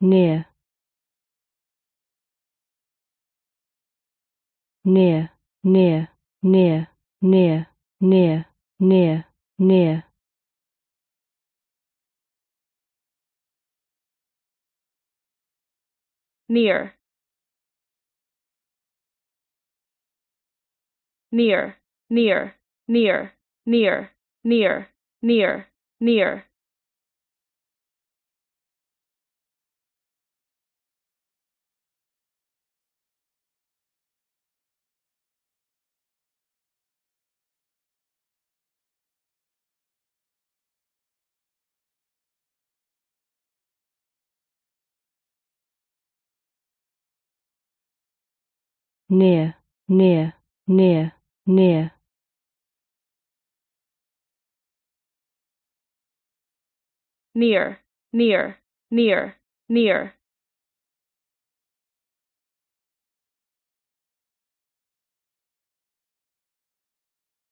near near near near near near near near near near near near near near near near near, near, near, near. Near, near, near, near.